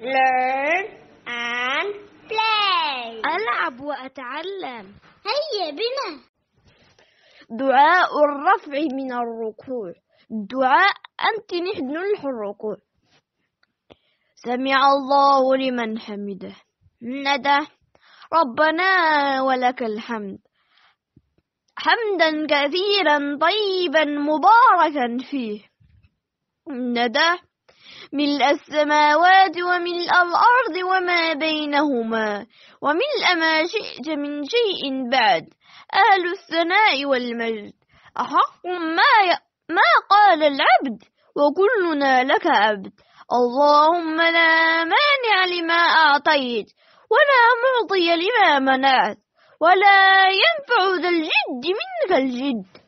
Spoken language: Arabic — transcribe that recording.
learn and play ألعب وأتعلم هيا بنا دعاء الرفع من الركوع دعاء أنت نحن الركوع سمع الله لمن حمده ندى ربنا ولك الحمد حمدا كثيرا طيبا مباركا فيه ندى ملء السماوات وملء الأرض وما بينهما وملء ما شئت من شيء بعد أهل الثناء والمجد أحق ما, ي... ما قال العبد وكلنا لك عبد اللهم لا مانع لما أعطيت ولا معطي لما منعت ولا ينفع ذا الجد منك الجد